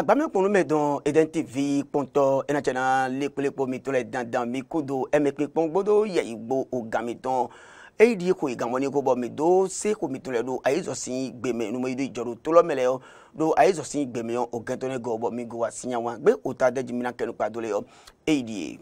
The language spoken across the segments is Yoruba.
agbame kpɔnu mɛ dɔn eden tv kpɔntɔ ɛnɛtsɛnɛ lekpolekpo mi tɔ lɛ dandan mi kodo ɛmɛkpe kpɔn gbodo yɛ igbo o game dɔn eyi di ko igamɔ ni ko bɔ mi do se ko mi tɔ lɛ do ayi zɔsi gbeme numu yi do ijɔ do tolɔ mɛlɛ yɔ do ayi zɔsi gbeme yɔ o gɛntɔ ne gɔ bɔ mi go wa siyan wa gbe o ta dɛ jimina kɛnu do le yɔ eyi di ye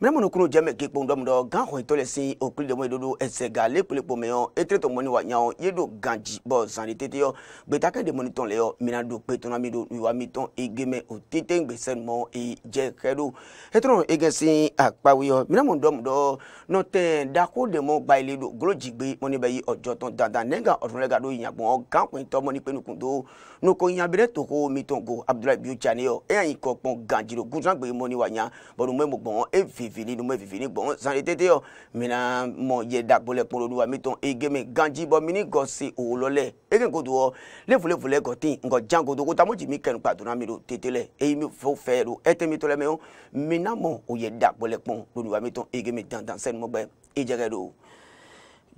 mɛrɛmɔni kunu jɛmɛ ke kpɔn dɔm dɔ gan hɔn itɔ le se okuli dɔmɔ dodo ɛsɛ ga le kpele kpɔmɛ yɔ etire tɔ mɔni wa nya yɔ ye do gan dzi bɔ zani tete yɔ gbetakɛ de mɔni tɔn le yɔ mina do kpe mi do nuyiwa mi tɔn ege mɛ o tete gbese mɔ e jɛ kɛ do etɔn ege se akpawo yɔ mɛrɛmɔni dɔm dɔ nɔtɛ dako de mɔ gba ele do golo dzigbe mɔni bɛ yi ɔjɔtɔn dandan ne ga ɔtɔn le ga do nuko nyabere toko mi tɔn go abudulayi biu tiani yɔ eya yi kɔ kpɔn gan dzi do gudran gbe mɔni wa nya bɔn vivini nume vivini gbɔn san tete yɔ mina mɔ yɛ dagbɔlɛ kpɔlɔdu wa mi tɔn egeme ganji bɔ mini gɔsi owolɔlɛ ege ko do wɔ lefulefulɛ gɔti ngɔ jan ko do ko tamu jimi kɛnu kpa donna mi do tete lɛ eyi mi fo fɛ do ɛtɛ mi tɔlɛ mɛ o mina mɔ o yɛ dagbɔlɛ kpɔn lɔdu wa mi tɔn egeme dandan sɛnumɔgbɛ ejɛgɛ do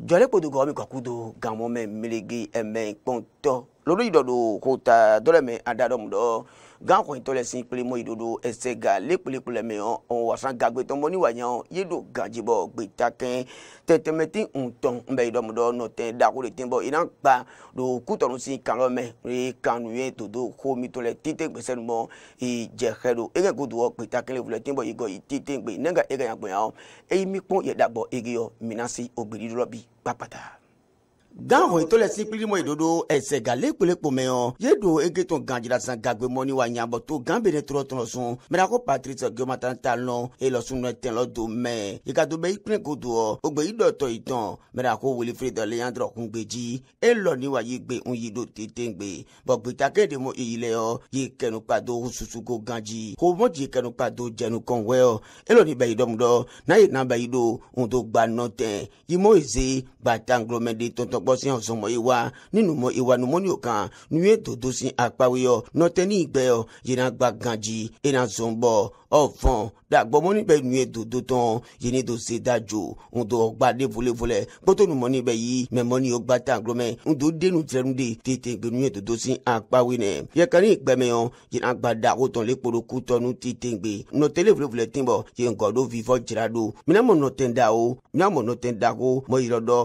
jɔlɛ kpɔdo gɔ mi kɔku do gamɔ mɛ melege ɛmɛ kpɔntɔ lolo yidodo ko ta dole me adado mu do gan ko intole sin pele mo idodo ese ga le pele pele me on wasan gagbe ton mo ni wa yan yedo ganjibo gbe taken tetemeti nton nbe ido do no ten da ko kanu ye todo ko mi tole tite gbe senu mo i je khero ege ko do gbe taken le vule tin bo igo i tite gbe nanga ege yan gbe yan e mi pon ye dabo ege yo minasi ogbiri do bi papata Gaho itole si pilimo idodo ese gale kule pomeo yedo egeton ganjira san gagwe moni wa nyambo to gambe ne tro tro sun mera Patrice Gioma tantalon e lo sun ten do me e ka do be ipin ko do o gbe ido to itan mera ko Wilfred Leandro Kungbeji e lo ni wa yi gbe un yi do tete ngbe bo gbe takede mo ile o yi kenu pado susu go ganji ko mo ji kenu pado jenu kon we o e lo ni na yi na be ido un to bosin hausa mo iwa ninu mo iwa nu mo ni okan nu ye dodo sin apawe yo no te ni igbe yo ye na gba ganji e na zombo ọfọn dàgbọ mọ níbẹ nu ètò tó tán yìí ní tó ṣe dájú ńdò ọgbà lévolébólẹ gbọtọ nu mọ níbẹ yìí mẹmọ ni ọgbà tá àgbọmẹ ńdò dénú tẹrúndé tètè gbẹnu ètò tó sí àpáwé nẹ. yẹkẹrin ìgbẹmẹyàn yìí náà gba dàgbò tán lẹkọrọ kú tọnu tètè gbé nọtẹ lévolébólẹ tìǹbọ yìí nǹkan ló fi fọ jìrà do minamọ nọtẹ da o minamọ nọtẹ da ko mọ yìí lọdọ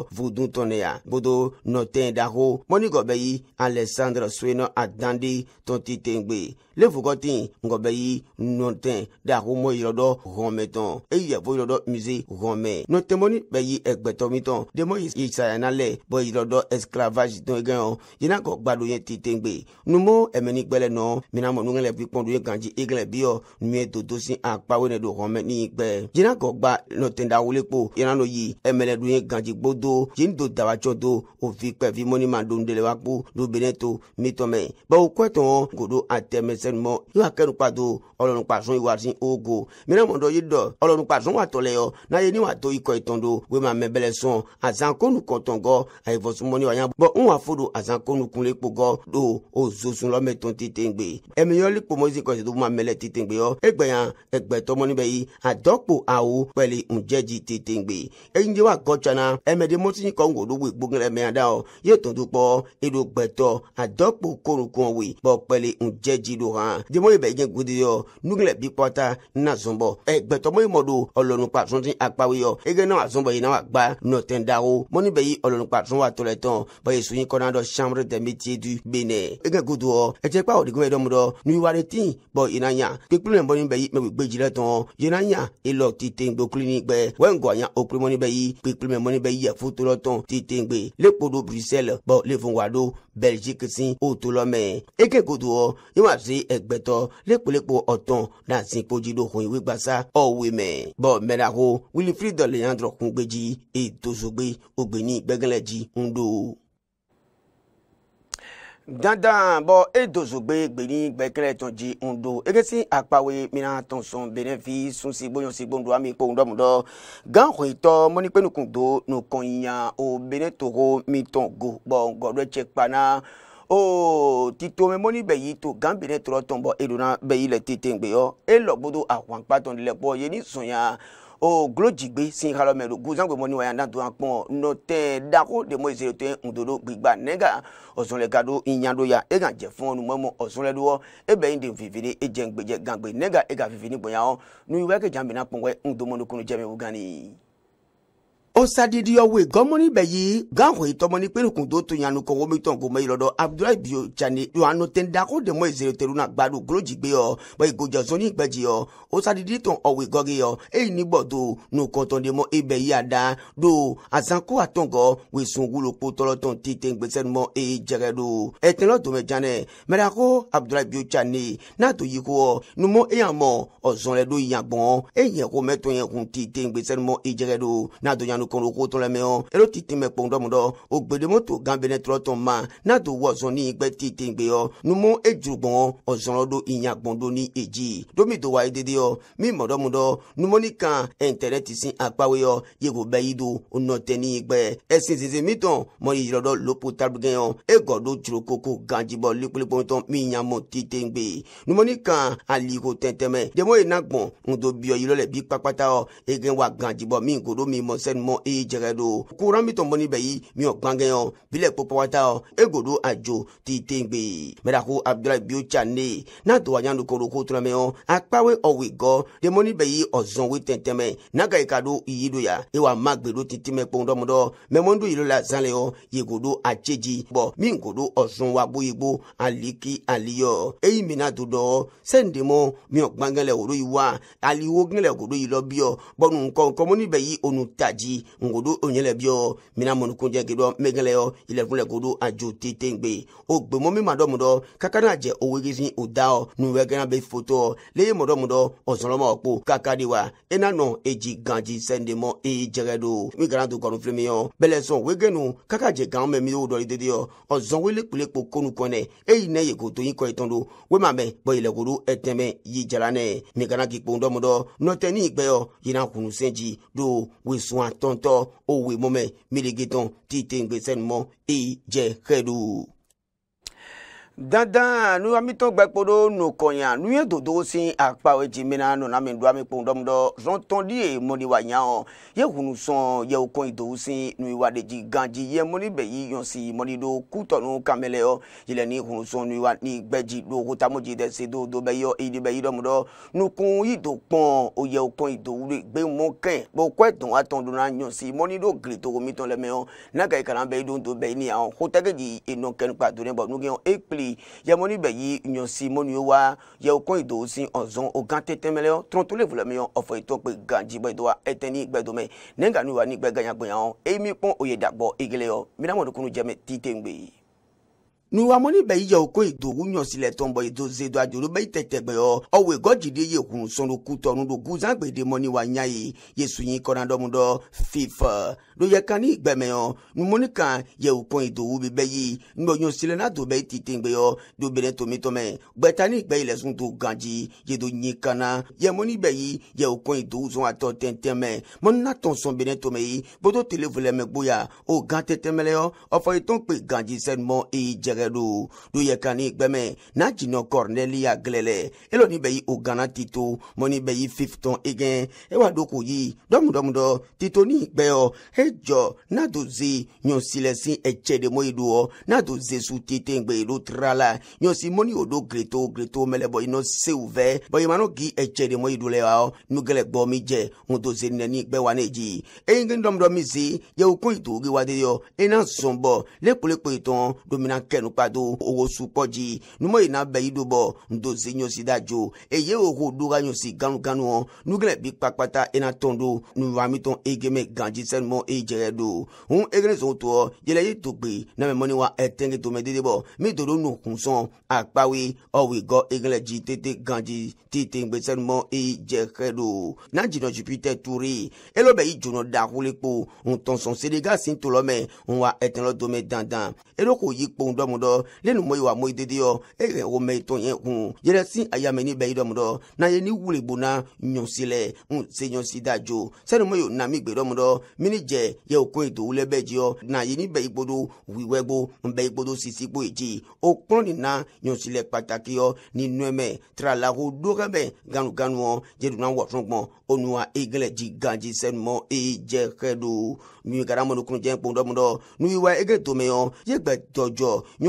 do nɔtɛn dago mɔnigɔbɛ yi alexandre suenɔ adande tɔnti tɛngbe lefugɔten ngɔbɛ yi nɔtɛn dago mɔyɔrɔdɔ hɔnmɛtɔn eyiyɛfo yɔrɔdɔ mise hɔnmɛ nɔtɛmɔni bɛ yi ɛgbɛtɔmitɔn demɔ isayanalɛ bɔ yɔrɔdɔ esclavage tɔn egɛyɔn yinakɔ gbado yɛ ti tɛngbe numo ɛmɛnigbɛlɛ nɔ minamɔ nuŋɛlɛ pikpɔn do ye ganji egɛlɛ biyɔ nuyɛ toto si akpawo ne do hɔnmɛ niyigbɛ yinakɔ gba nɔtɛn dawole kpo yinanɔ yi ɛmɛlɛ do ye ganji gbodo yin do dabatsɔ do to ovi kpɛvi mɔnima dondele wa kpo do benɛ to mitɔmɛ bawo kɔtɔn godo atɛmɛsɛnumɔ yóò akɛnu kpato ɔlɔnu kpasɔn yi wa si ogo mìíràn mɔdɔ yi dɔ ɔlɔnu kpasɔn wa tɔlɛ yɔ n'a ye ni wa to ikɔ itɔn do wema mɛ bɛlɛ sɔn azankonu kɔtɔn gɔ ayivɔsumɔni wa yan bɔn n wa fo do azankonu kunle kpo gɔ do o zosun lɔmɛ tɔn titegbe ɛmɛyɔli kpomɔzi kɔsi do ma awo pɛli ŋdɛji titegbe eyinje wa kɔtsana ɛmɛdi mɔtini kɔ do wo mɛada yetɔdukpɔ eɖogbɛtɔ adɔkpo korokɔnwi bɔkpɛli ŋudzeji do hã demo yi bɛ nye gudiyɔ nuglɛ bikpɔta na zɔnbɔ ɛ gbɛtɔmɔ yi mɔdo ɔlɔnukpa sunsun akpawo yɔ ege na wa zɔnbɔ yi na wa gba nɔtɛndawo mɔni bɛ yi ɔlɔnukpa sun wa tɔlɛ tɔn bɛyi sunyi kɔna dɔ chambre de métier du benin ege gudo ɛtsɛ kpa ɔdigun yɛ dɔm dɔ nuyiwari ti bɔ yina nya kpekplu nɛ bɔni bɛ yi mɛ gbegbe dzi lɛ tɔn yina nya elɔ titeŋgbe kulinigbɛ wɛngɔ nya okplimɔni bɛ yi kpekplu mɛ mɔni bɛ yi ɛfu tolɔ tɔn titeŋgbe le kpo ɖo bruxelles bɔn le fún wa ɖo belgique si o to lɔ mɛ eke koto wɔ yi wa se ɛgbɛtɔ le kpo le kpo ɔtɔn na si kpodzi ɖo hun iwe gbasa ɔwe mɛ bɔn mɛra ko wilifrid dɔlɛyandrɔ kun gbedzi etozogbe ogbeni gbɛgɛlɛ dzi ŋdo dandan bɔ edozogbe gbeni gbɛkɛlɛ tɔnji ŋdo egesi akpawe mina tɔnsɔn benefi sunsi gbonyɔsi gbondo ami kpo ŋdɔmu dɔ ganxɔ itɔ mɔnikpenukun do nukɔnya o bene togo mitɔn go bɔ ŋgɔdɔ tse kpana o titome mɔni bɛ yi to gan bene tɔrɔ tɔn bɔ edona bɛ yi le tete ŋgbeyɔ elɔgbodo ahuankpatɔn lɛ kpɔ yeni sonya o glójìgbé sin xalọmẹlò guzangbe mọni wa yanda doan kpọn nọtẹ dako demo ezele tẹ ndodo gbigba nẹga ọsọnlẹka do inyando ya ega jẹ fún ọnu mọmọ ọsọnlẹ do wọ ebe yin vivini nfifini ejẹ ngbẹjẹ gangbe nẹga ega vivini gbọnyan ọ nu iwẹ kejamina kpọn wẹ ndomọnukunu jẹmẹ wugani osadidi yɔwoe gɔmɔni bɛ yi gahun itɔmɔni kpelikun do to yanu kɔngɔ mi tɔn gomɛ yɔrɔ abudulayi biyo jani yohanu tenda ko dɛmɔ ezere teru na gbadu golojigbe yɔ bɛ igoja zoni gbɛji yɔ osadidi tɔn ɔwe gɔge yɔ eyi nigbɔ do nukɔtɔn de mɔ ebɛ yi ada do azanko atɔngɔ wesun wuloko tɔlɔtɔn tite gbɛsɛ numɔ eye jɛgɛ do ɛtɛnlɔ dome janɛ mɛrako abudulayi biyo jani n'a to yiko numɔ eyan mɔ ɔzɔn kanukɔn ko tɔn lamɛn o ero ti tɛmɛ kpɔndɔmu dɔ o gbedemo to gan bene tɔrɔ tɔn ma n'a to wɔsɔn ni gbɛ ti ten gbe yɔ numu e juru do iyan gbɔn do ni eji domi do wa ye dede yɔ mi mɔdɔmu dɔ numoni kan ɛntɛnɛ ti sin akpawo yɔ yego bɛ yi do o nɔ tɛ ni gbɛ ɛsin sese mi tɔn mɔri yɔrɔ dɔ lopo tabigɛ yɔ e gɔ do aliko tɛntɛmɛ demo ye na gbɔn ŋdo biyɔ yirɔ lɛ bi kpakpata yɔ egen mi godo mi mɔ mo eye jɛgɛ do kuran bi tɔnbɔni bɛ yi mi yɔ gbangɛyɔ bilɛ kpɔkpɔwata ego do ajo ti tengbe mɛdako abdulayi biyo ca ne n'a to a ɲanu koro ko turamɛyɔ akpawe ɔwe gɔ demɔni bɛ yi ɔzɔnwe tɛntɛmɛ n'a ka yi ka do iyi do ya ewa ma gbedo titimɛ kpɔn dɔmɔdɔ mɛmɔndu yilo la zanlɛyɔ yego do atseji bɔn min ko do ɔzɔn wa boyegbo aliki aliyɔ eyi mina do dɔ sɛndemɔ mi yɔ gbangɛlɛ o do yi wa aliwo gɛlɛ o do yi lɔ biyɔ bɔnu nkɔnkɔmɔni bɛ yi onu taji ngodo onyele bio mina monu kunje gedo megele yo ile kunle godo ajo tete ngbe o gbe mo mi madomu do kaka na je owe gezi oda o nu wege na be foto leye modomu do ozolo ma opo kaka diwa ena no eji ganji sende mo e jegedo mi gara do gonu flemi yo bele so wege nu kaka je gan me mi o do dede yo ozon wele kule po konu kone e ine ye godo yin ko itondo we ma me bo ile godo eteme yi jarane mi gara ki po ndomu do do we sun tɔntɔ owe mɔmɛ melege tɔn ti te ŋgbesɛnumɔ eyi dze xe ɖo dandan anu amito gbẹkpoɖo nukɔnya nuye dodo si akpawo dzi mina nunami do ami kpɔn dɔm dɔ zɔntɔndi ye mɔni wa nya o ye hunu sɔn ye okɔn idowu si nui wa de dzi gandzi ye mɔni bɛ yi yɔn si mɔni do kutɔnu kamele yɔ yilɛ ni hunu sɔn nui wa ni gbɛdzi do kotamu dzi de se do do bɛ yɔ eyi de bɛ yi dɔm nukun yi do kpɔn o ye okɔn do de gbe mɔ kɛn bɔn kɔɛ dɔn atɔn do na yɔn si mɔni do gili togo don do bɛ ni yan o kotɛgɛ di enɔ kɛnukpa do yi ye moni be yi si moni wa ye okon ido si onzon ogan tetemele on tron tole vule mi on ofo ito ganji bo wa eteni gbe do me nenga ni wa ni gbe ganya gboyan on emi pon oye dagbo egele yo mi na mo nuwamoni bɛ yiyɛ o ko idowu ɲɔsilɛ tɔnbɔ ido zedo adzoro bɛ itɛtɛgbɛ yɔ ɔwɔ egɔdzide ye hun sɔnuku tɔnudo guzan gbedemɔni wa nya ye yesunyi kɔnadɔmudɔ fifa doyɛkani gbɛmɛ yɔ numoni kan yɛ o kɔn idowu bi bɛ yi nbɔ ɲɔsilɛ nado bɛ ititegbe yɔ dobere tomitɔmɛ gbɛtani gbɛ yilɛ sun to ganji yedo nyi kana yɛmɔni bɛ yi yɛ o kɔn idowu zɔn atɔ tɛntɛmɛ mɔnuna tɔn sɔn bene tɔmɛ yi bodo telefo lɛ yɛrɛ do do yɛ kani gbɛmɛ n'a jinɔ kɔrinɛliya gɛlɛlɛ elo ni bɛ yi o gana tito mɔni bɛ yi fifitɔn egɛn e wa do k'o yi dɔmudɔmudɔ tito ni gbɛyɔ e jɔ n'a do ze ɲɔsilɛsin ɛtsɛ de mo yi do n'a do ze su tete gbe yi do tira la ɲɔsi mɔni o do greto greto mɛlɛbɔ inɔ sew vɛ bɔn imanu gi ɛtsɛ de mo yi do lɛ wa nugɛlɛ gbɔ mi jɛ ŋudo ze nɛni gbɛ wa ne dzi eyi ŋge dɔmudɔmi ze yewu kun yi to oge wa de yɔ ena zɔn bɔ lekpolekpo yi tɔn domina kɛnu nukpado owosu kpɔdzi nume yina bɛ yi do bɔ ndozi nyosi da dzo eye woho do ka nyosi ganuganu nuglɛ bi kpakpata ena tɔn do nuwamitɔn egeme ganji sɛnumɔ edzeyɛ do ŋun egene sɔn tɔ yɛlɛ yi togbe namɛmɔni wa ɛtɛnge tome dede bɔ mi dodo nu kunsɔn akpawe ɔwi gɔ egele dzi tete ganji tete gbesɛnumɔ edzeyɛ do na jinɔ jupiter ture elo bɛ yi jonɔ da wuli kpo ŋutɔnsɔn senegal si tolɔ mɛ ŋun wa ɛtɛnlɔ dome dandan elo yi kpo ŋdɔmu dɔ lenu mɔyi wa mɔyi dede yɔ eye wo mɛ tɔn yɛ kun yɛrɛ si ayame ni bɛyi dɔmu dɔ na ye ni wuli bona ɲɔsi lɛ n se ɲɔsi da jo sani mɔyi o na mi gbe dɔmu dɔ mini jɛ yɛ o ko ye dowu lɛ bɛɛ jiyɔ na ye ni bɛyi gbodo wiwɛ gbo n bɛyi gbodo sisi gbo ye dzi o kplɔn ni na ɲɔsi lɛ pataki yɔ ni nɔɛmɛ trala ko dogɛ bɛ ganuganu wɔ jeduna wɔtɔn gbɔn onua egele ganji sɛnumɔ eye jɛ xɛ do mi garamɔnukunjɛ kpɔn dɔmu ege tome yɔ yegbe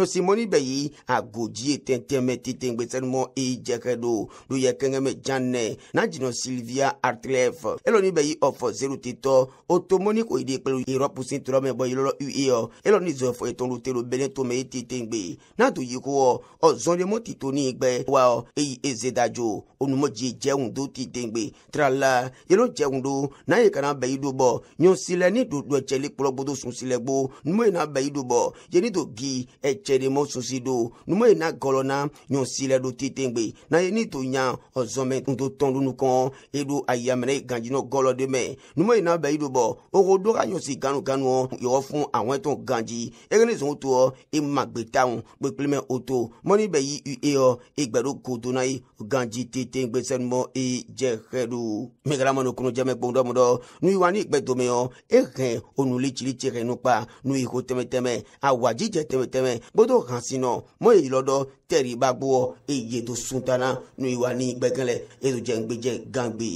nyɔsi mɔni bɛ yi agodzi ye tɛntɛnmɛ tetɛngbɛsɛnumɔ eyi dzɛkɛ do do yɛ kɛŋɛmɛ janɛ na dzinɔ silvia artlef elɔni bɛ yi ɔfɔ zero tetɔ otomɔni ko yi de kpɛlɛ erɔpu si trɔmɛ bɔ yɔlɔ ue yɔ elɔni zɔ ɛfɔ etɔn lute do bɛlɛ tome ye tetɛngbɛ na do yi ko wɔ ɔzɔnlemɔ tito ni gbɛ wa eyi ezedadzo onumɔdzi jɛun do tetɛngbɛ trala yɛlɔ jɛun do na ye kana bɛ yi do bɔ nyɔsilɛ ni dodo ɛtsɛli kplɔ gbodo sunsilɛ gbo numu yina bɛ yi do bɔ yeni do gi ɛtsɛ e tse ɖe mɔ susi do numu yi na gɔlɔ na nyɔ si lɛ ɖo tete gbe na ye ni to nya ɔzɔmɛ ŋdo tɔn ɖo nu kɔn eɖo ayamɛnɛ ganjinɔ gɔlɔ de mɛ numu yi na bɛ yi do bɔ oko do ka nyɔ si ganu ganu yɔ fún àwọn ɛtɔn ganji eke ne zɔn to ɔ ema gbeta ŋu kpekpe mɛ o e to mɔni bɛ yi ue ɔ egbe ɖo kodo na ye ganji tete e gbe sɛnu mɔ eye dze xe ɖo mɛgàlámɔ nu kunu jɛmɛ gbɔndɔmɔdɔ nu yi wa ni gbɛdome yɔ ehɛn onulitsiritsirɛ nukpa nu yi ko tɛmɛtɛmɛ gbọdọ hàn sí náà mọ èyí lọdọ tẹrí bá gbọ èyí tó sún tana nu ìwà ní gbẹgẹlẹ ètò jẹngbẹjẹ gàngbẹ.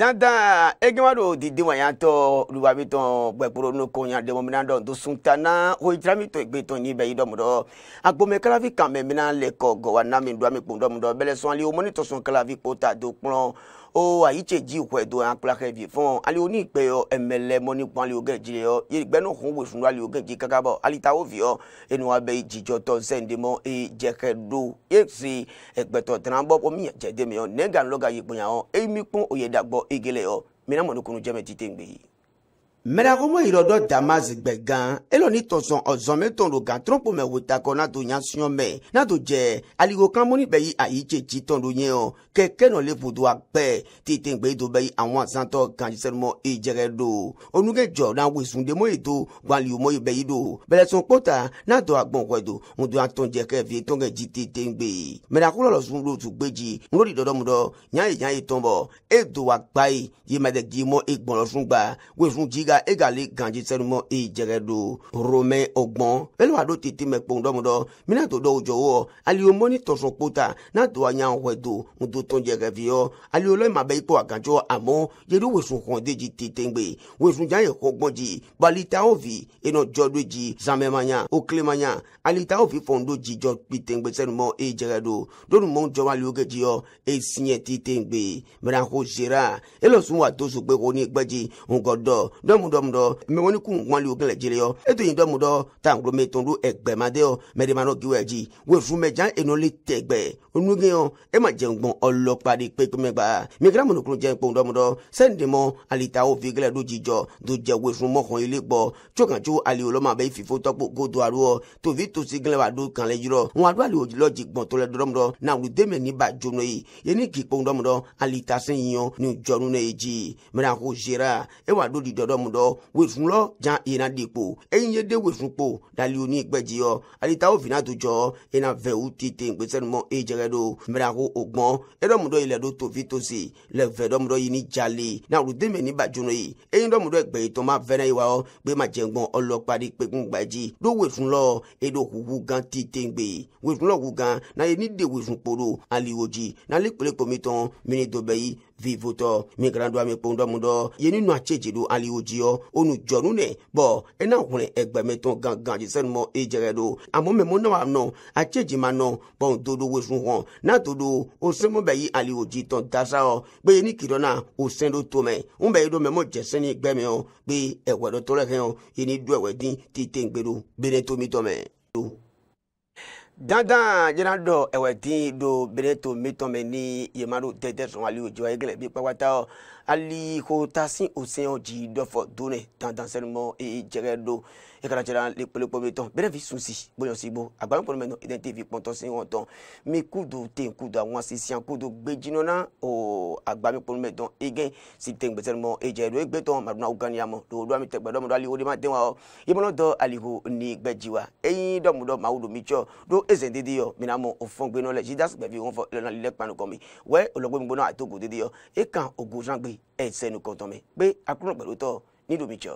dandan egewado didi wanya tɔ lubabi tɔn gbɛkporo nu ko nya demo mina dɔn to suntana o itirami to egbe tɔn yi bɛ yi dɔmu dɔ agbome kalafi kan mɛ mina lɛ kɔ gɔwa nami do ami dɔmu dɔ bɛlɛ sɔnli o mɔni tɔsɔn kalafi kpɔ do kplɔn o ayicheji ukwedo an plake vi fon ali oni ipe yo emele moni pon ali ogeji yo ye igbe no hun we fun ali ogeji kakabo ali tawo vi yo enu abe ijijo to sende mo e jeke do ye si egbeto tranbo po mi jede mi e yo nega loga yipo yan o emi pon oyedagbo egele yo mi na mo nukunu jeme tite ngbe mɛrakɔmɔ yi lɔdɔ damas gbɛgan elɔni tɔsɔn ɔzɔmɛ tɔnro gan trɔmpo mɛ wota kɔ nato nyasɔn mɛ nato jɛ aligo kanmoni bɛ yi ayi tsitsi tɔnro yɛ o kɛkɛ nɔ le ƒodo akpɛ tete gbe do bɛ yi àwọn asantɔ ganjisɛnumɔ ejɛgɛ do onuge jɔ na wesundenmɔ e e yi do gbanliomɔ yi bɛ yi do bɛlɛsɔn kpɔta nato agbɔnkɔɛ do ŋdo atɔnjɛ kɛ fi tɔnkɛ dzi tete gbe mɛrakɔlɔ e, lɔ sun lótu gbedzi ŋlɔdi dɔdɔmudɔ nyaye nyaye ga egali ganji sẹnumọ ìjẹrẹ do romẹ ọgbọn bẹẹni do tètè mẹ kpọn dọmọdọ mina tó dọwọ jọwọ aliyo mọni tọsọ kpọta n'a tó a yàn wẹ do ŋdo tó ń jẹrẹ fi yọ aliyo lọ ìmàbẹ ikpọ àgànjọ àmọ yẹdu wẹsùn hàn déjì tètè gbé wẹsùn jà yẹ kọ gbọnjì balita òfì iná jọdún jì zamẹmanya òkèlémanya alita òfì fọndó jìjọ pìtẹ́ngbẹ sẹnumọ ìjẹrẹ do dọnumọ jọwọ aliyo kẹjì yọ esinyẹ tètè gbé mẹrànkó zera elọsùn wà tó muɖɔmuɖɔ mɛ wɔni kun jele yɔ eto yin dɔmuɖɔ tanglo mɛ do ɛgbɛmade de ma nɔ giwɛ dzi wo enoli tɛgbɛ onugbe yɔ ema jɛ ɔlɔkpa de kpekpeme gba mikira mɔnukuru jɛ ŋgbɔn alitawo fi do dzidzɔ do jɛ wo efu ile gbɔ tsokanso aliolɔma bɛ ififo tɔkpo godo alo tovi tosi gɛlɛ wa do kan le yirɔ wọn ado ali dɔ wesun lɔ jan yena de kpo eyin ye de wesun kpo daliwo ni gbɛdzi yɔ alitawo fina to jɔ yena vɛwu tete gbese numɔ eye jɛgɛ do mɛrako ogbɔn eɖɔmu dɔ yi lɛ do tovi tosi le vɛ ɖɔmu yi ni jali na olu deme ni badzono yi eyin ɖɔmu dɔ gbe yitɔ ma vɛ na yi wa yɔ gbe ma dze ŋgbɔn ɔlɔkpa de kpekun do wesun lɔ eɖo huhu gan tete gbe wesun lɔ hu gan na ye ni de wesun kpo do aliwo dzi na ale kpele kpomitɔ mini do bɛ yi vivotɔ migrandɔ amekpɔndɔmudɔ yeni nɔ atsetse do aliwo dziɔ onu dzɔnu nɛ bɔn ena hlɛ ɛgbɛmɛtɔn gangan jisɛnumɔ edzɛgɛ do amɔmɛmɔ na wa nɔ atsetse ma nɔ bɔn dodo wosun hɔn na dodo o sɛmɔ bɛ yi aliwo dzi tɔn dasa ɔ gbe yeni kirona na o sɛn do tomɛ n bɛ yi do mɛmɔ jɛsɛni gbɛmɛ ɔ gbe ɛwɛdɔtɔlɛ hɛn yeni do ɛwɛdin tite gbe do bene tomitɔmɛ do dandan jẹna dɔ ɛwɛ ti do bene to mitɔn mɛ ni yemaro tɛtɛ sɔn ali o jɔ ye gɛlɛ bi kpakpata o hali ko tasi o seɲɔ ji dɔ fɔ donɛ tantansɛnimɔ ee jɛgɛ do e kana jɛra lekpolekpole tɔn bɛrɛfi sunsi boyɔsibo agbalan kɔni bɛ nɔ identifi pɔntɔn seɲɔ tɔn mi kudu ten kudu awon sisiyan kudu gbejinɔna o agbami kɔni bɛ dɔn ege si te gbɛsɛnimɔ e jɛ do e gbɛ tɔn maduna uganiya mɔ do do ami tɛ gbɛdɔ mɔ do ali o de ma den wa imɔnɔ dɔ aliko ni gbɛji wa eyi dɔ mu dɔ maaw do mi tsɔ do eze dede yɔ mina mɔ o fɔn gbɛnɔ lɛ jidas gbɛfi wɔn fɔ ilana lilɛ kpanu kɔmi wɛ olɔgbɛmi gbɔnɔ ato go ẹ̀ sẹ́nu kọ̀ọ̀tàn mi pé akúrò pẹ̀lú tọ́ nílùú mi jọ.